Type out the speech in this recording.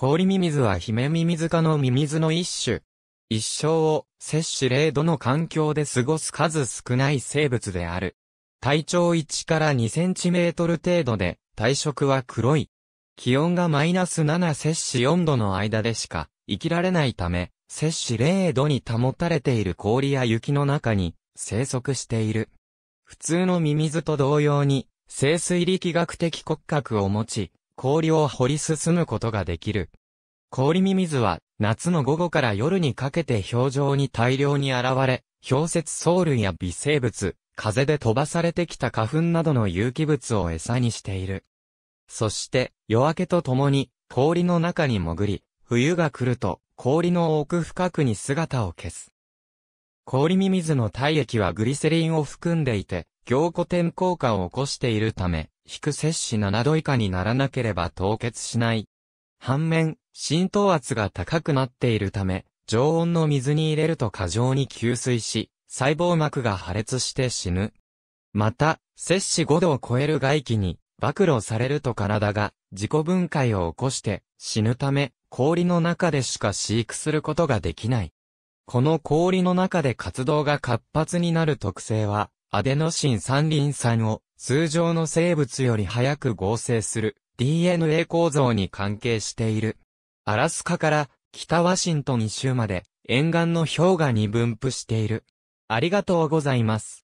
氷ミミズはヒメミミズ科のミミズの一種。一生を摂取0度の環境で過ごす数少ない生物である。体長1から2センチメートル程度で、体色は黒い。気温がマイナス7摂氏4度の間でしか生きられないため、摂氏0度に保たれている氷や雪の中に生息している。普通のミミズと同様に、生水力学的骨格を持ち、氷を掘り進むことができる。氷ミ水は、夏の午後から夜にかけて氷上に大量に現れ、氷雪藻類や微生物、風で飛ばされてきた花粉などの有機物を餌にしている。そして、夜明けとともに、氷の中に潜り、冬が来ると、氷の奥深くに姿を消す。氷ミミズの体液はグリセリンを含んでいて、凝固点効果を起こしているため、低摂氏7度以下にならなければ凍結しない。反面、浸透圧が高くなっているため、常温の水に入れると過剰に吸水し、細胞膜が破裂して死ぬ。また、摂氏5度を超える外気に、暴露されると体が自己分解を起こして死ぬため、氷の中でしか飼育することができない。この氷の中で活動が活発になる特性は、アデノシン三リン酸を通常の生物より早く合成する DNA 構造に関係している。アラスカから北ワシントン州まで沿岸の氷河に分布している。ありがとうございます。